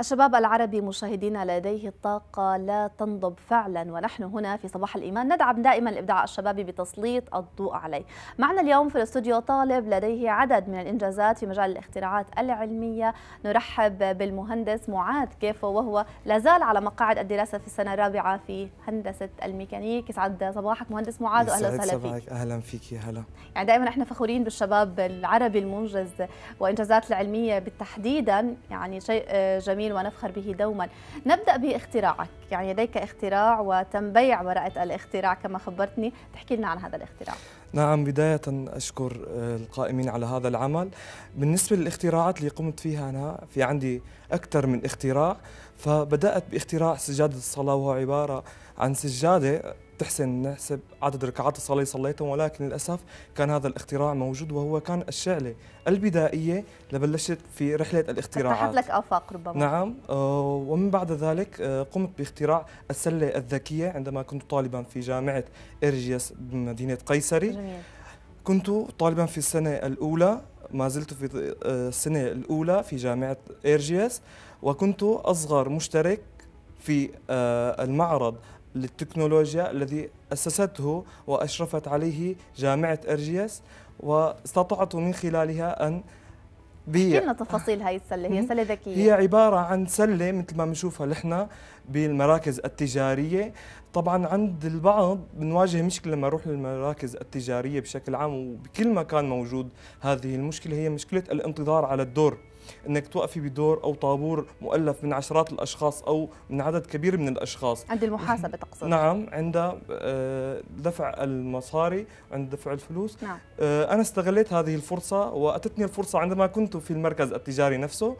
الشباب العربي مشاهدينا لديه الطاقة لا تنضب فعلا ونحن هنا في صباح الإيمان ندعم دائما الإبداع الشبابي بتسليط الضوء عليه معنا اليوم في الاستوديو طالب لديه عدد من الإنجازات في مجال الاختراعات العلمية نرحب بالمهندس معاذ كيفو وهو لازال على مقاعد الدراسة في السنة الرابعة في هندسة الميكانيك يسعد صباحك مهندس معاذ وأهلا وسهلا فيك أهلا فيك يا هلا يعني دائما احنا فخورين بالشباب العربي المنجز وإنجازات العلمية بالتحديدا يعني شيء آه، جميل جميل ونفخر به دوما نبدأ باختراعك يعني لديك اختراع وتم بيع ورقة الاختراع كما خبرتني تحكي لنا عن هذا الاختراع نعم بداية أشكر القائمين على هذا العمل بالنسبة للاختراعات اللي قمت فيها أنا في عندي أكثر من اختراع فبدأت باختراع سجادة الصلاة وهو عبارة عن سجادة تحسن نحسب عدد ركعات الصلاة صليتهم ولكن للأسف كان هذا الاختراع موجود وهو كان الشعلة البدائية لبلشت في رحلة الاختراعات فتحت لك آفاق ربما نعم آه، ومن بعد ذلك آه، قمت باختراع السلة الذكية عندما كنت طالبا في جامعة إرجيس بمدينة قيصري جميل. كنت طالبا في السنة الأولى ما زلت في آه، السنة الأولى في جامعة إرجيس وكنت أصغر مشترك في المعرض للتكنولوجيا الذي أسسته وأشرفت عليه جامعة أرجيس واستطعت من خلالها أن هي لنا تفاصيل هاي السله هي سله ذكيه هي عباره عن سله مثل ما بنشوفها نحن بالمراكز التجاريه طبعا عند البعض بنواجه مشكله لما نروح للمراكز التجاريه بشكل عام وبكل مكان موجود هذه المشكله هي مشكله الانتظار على الدور انك توقفي بدور او طابور مؤلف من عشرات الاشخاص او من عدد كبير من الاشخاص عند المحاسبه تقصد نعم عند آه، دفع المصاري عند دفع الفلوس نعم. آه، انا استغليت هذه الفرصه واتتني الفرصه عندما كنت في المركز التجاري نفسه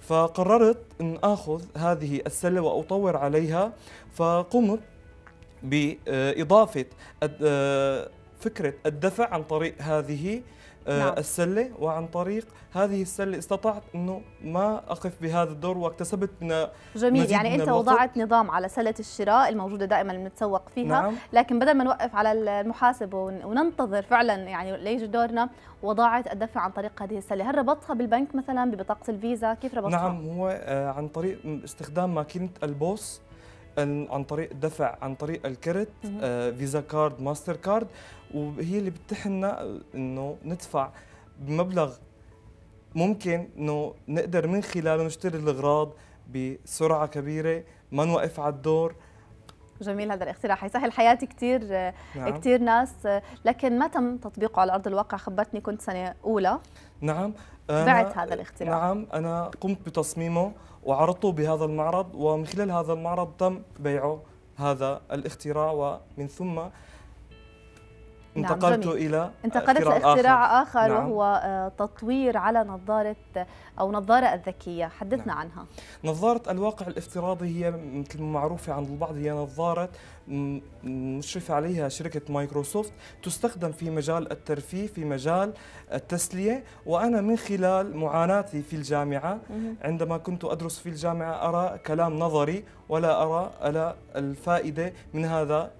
فقررت ان اخذ هذه السله واطور عليها فقمت باضافه آه، فكره الدفع عن طريق هذه آه، نعم. السله وعن طريق هذه السله استطعت انه ما اقف بهذا الدور واكتسبت من جميل يعني من انت وضعت نظام على سله الشراء الموجوده دائما بنتسوق فيها نعم. لكن بدل ما نوقف على المحاسب وننتظر فعلا يعني ليجي دورنا وضعت الدفع عن طريق هذه السله هل ربطها بالبنك مثلا ببطاقه الفيزا كيف ربطتها نعم هو آه، عن طريق استخدام ماكينه البوس عن طريق دفع عن طريق الكرت آه فيزا كارد ماستر كارد وهي اللي بتحنا انه ندفع بمبلغ ممكن انه نقدر من خلاله نشتري الاغراض بسرعه كبيره ما نوقف على الدور جميل هذا الاقتراح حيسهل حياتي كثير آه، نعم. كثير ناس آه، لكن ما تم تطبيقه على أرض الواقع خبرتني كنت سنة أولى نعم بعت هذا الاقتراح نعم أنا قمت بتصميمه وعرضته بهذا المعرض ومن خلال هذا المعرض تم بيعه هذا الاختراع ومن ثم نعم، انتقلت نعم الى انتقلت لاختراع اخر, آخر نعم. وهو آه، تطوير على نظاره او نظاره الذكيه حدثنا نعم. عنها نظاره الواقع الافتراضي هي مثل معروفه عند البعض هي نظاره مشرف عليها شركه مايكروسوفت تستخدم في مجال الترفيه في مجال التسليه وانا من خلال معاناتي في الجامعه عندما كنت ادرس في الجامعه ارى كلام نظري ولا ارى الفائده من هذا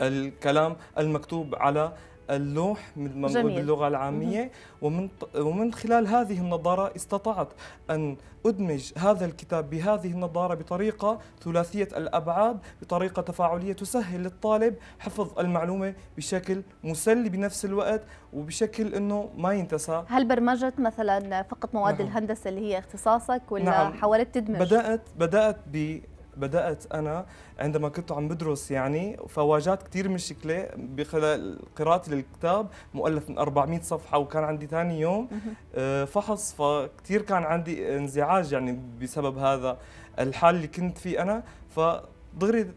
الكلام المكتوب على اللوح المنقول باللغة العامية ومن, ومن خلال هذه النظارة استطعت أن أدمج هذا الكتاب بهذه النظارة بطريقة ثلاثية الأبعاد بطريقة تفاعلية تسهل للطالب حفظ المعلومة بشكل مسلي بنفس الوقت وبشكل أنه ما ينتسى هل برمجت مثلا فقط مواد نعم. الهندسة اللي هي اختصاصك ولا نعم. حاولت تدمج؟ بدأت, بدأت ب بدات انا عندما كنت عم بدرس يعني فواجهت كثير مشكله بخلال قراءتي للكتاب مؤلف من 400 صفحه وكان عندي ثاني يوم آه، فحص فكثير كان عندي انزعاج يعني بسبب هذا الحال اللي كنت فيه انا فدغري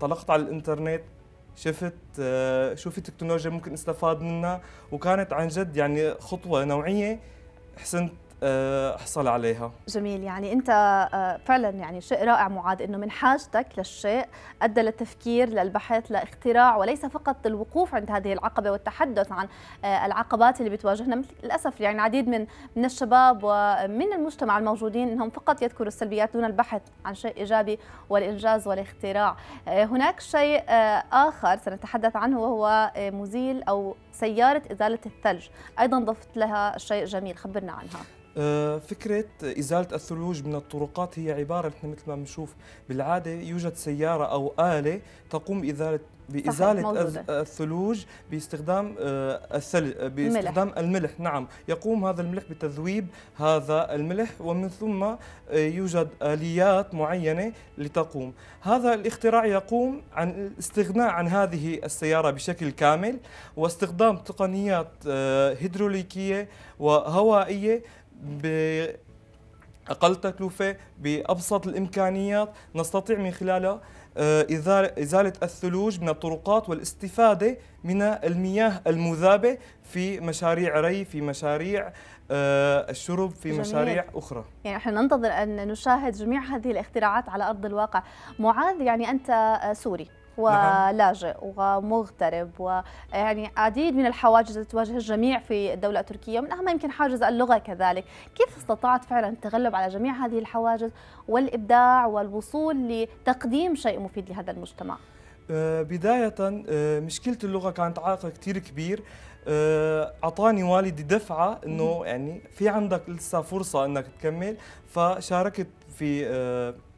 طلقت على الانترنت شفت آه، شو في تكنولوجيا ممكن استفاد منها وكانت عن جد يعني خطوه نوعيه حسنت آه، احصل عليها جميل يعني انت آه، فعلا يعني شيء رائع معاذ انه من حاجتك للشيء ادى للتفكير للبحث لاختراع وليس فقط الوقوف عند هذه العقبه والتحدث عن آه، العقبات اللي بتواجهنا مثل للاسف يعني العديد من من الشباب ومن المجتمع الموجودين انهم فقط يذكروا السلبيات دون البحث عن شيء ايجابي والانجاز والاختراع هناك شيء اخر سنتحدث عنه وهو مزيل او سياره ازاله الثلج ايضا ضفت لها شيء جميل خبرنا عنها آه، فكرة إزالة الثلوج من الطرقات هي عبارة نحن مثل ما بنشوف بالعادة يوجد سيارة أو آلة تقوم بإزالة بإزالة الثلوج باستخدام آه، الثلج آه، باستخدام ملح. الملح نعم يقوم هذا الملح بتذويب هذا الملح ومن ثم يوجد آليات معينة لتقوم هذا الاختراع يقوم عن الاستغناء عن هذه السيارة بشكل كامل واستخدام تقنيات هيدروليكية وهوائية بأقل تكلفة بأبسط الإمكانيات نستطيع من خلالها آه، إزالة الثلوج من الطرقات والاستفادة من المياه المذابة في مشاريع ري في مشاريع آه، الشرب في جميل. مشاريع أخرى يعني نحن ننتظر أن نشاهد جميع هذه الاختراعات على أرض الواقع معاذ يعني أنت آه، سوري نعم. ولاجئ ومغترب ويعني عديد من الحواجز التي تواجه الجميع في الدولة التركية ومن أهمها يمكن حاجز اللغة كذلك كيف استطاعت فعلا التغلب على جميع هذه الحواجز والإبداع والوصول لتقديم شيء مفيد لهذا المجتمع أه، بداية أه، مشكلة اللغة كانت عائق كتير كبير أه، أعطاني والدي دفعة أنه يعني في عندك لسه فرصة أنك تكمل فشاركت في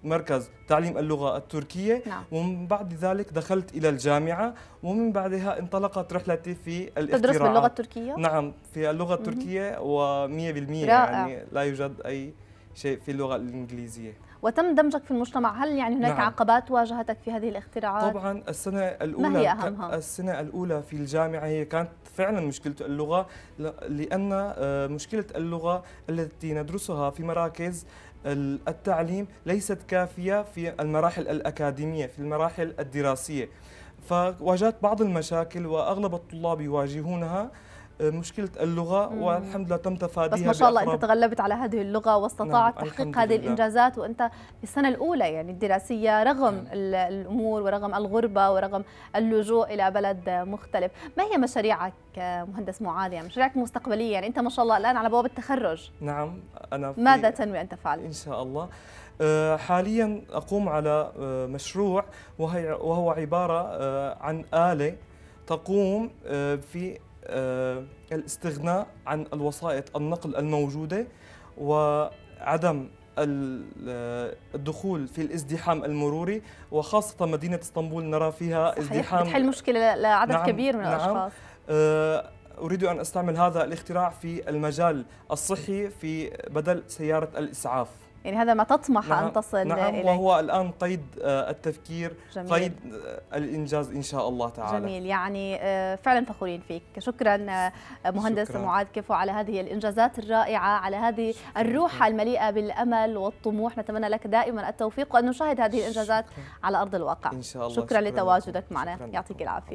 مركز تعليم اللغة التركية نعم. ومن بعد ذلك دخلت إلى الجامعة ومن بعدها انطلقت رحلتي في الاختراعات تدرس باللغة التركية؟ نعم في اللغة التركية و100% يعني لا يوجد أي شيء في اللغة الإنجليزية وتم دمجك في المجتمع هل يعني هناك نعم. عقبات واجهتك في هذه الاختراعات طبعا السنه الاولى ما هي أهمها؟ السنه الاولى في الجامعه هي كانت فعلا مشكله اللغه لان آه، مشكله اللغه التي ندرسها في مراكز التعليم ليست كافية في المراحل الأكاديمية في المراحل الدراسية فواجهت بعض المشاكل وأغلب الطلاب يواجهونها مشكله اللغه مم. والحمد لله تم تفاديها بس ما شاء الله انت تغلبت على هذه اللغه واستطعت نعم. تحقيق هذه الانجازات وانت في السنه الاولى يعني الدراسيه رغم نعم. الامور ورغم الغربه ورغم اللجوء الى بلد مختلف ما هي مشاريعك مهندس معاذ يعني مشاريعك المستقبليه يعني انت ما شاء الله الان على بوابه التخرج نعم انا في ماذا تنوي ان تفعل ان شاء الله آه، حاليا اقوم على آه، مشروع وهو عباره آه، عن اله تقوم في آه، الاستغناء عن الوسائط النقل الموجودة وعدم آه، الدخول في الازدحام المروري وخاصة مدينة اسطنبول نرى فيها صحيح ازدحام بتحل مشكلة لعدد نعم كبير من نعم الأشخاص آه، أريد أن أستعمل هذا الاختراع في المجال الصحي في بدل سيارة الإسعاف يعني هذا ما تطمح نعم أن تصل نعم إليه وهو الآن قيد آه، التفكير جميل. قيد آه، الإنجاز إن شاء الله تعالى جميل يعني آه، فعلا فخورين فيك شكرا مهندس شكرا. معاذ كفو على هذه الإنجازات الرائعة على هذه الروح المليئة بالأمل والطموح نتمنى لك دائما التوفيق وأن نشاهد هذه الإنجازات شكرا. على أرض الواقع إن شاء الله شكرا, شكرا لتواجدك معنا يعطيك العافية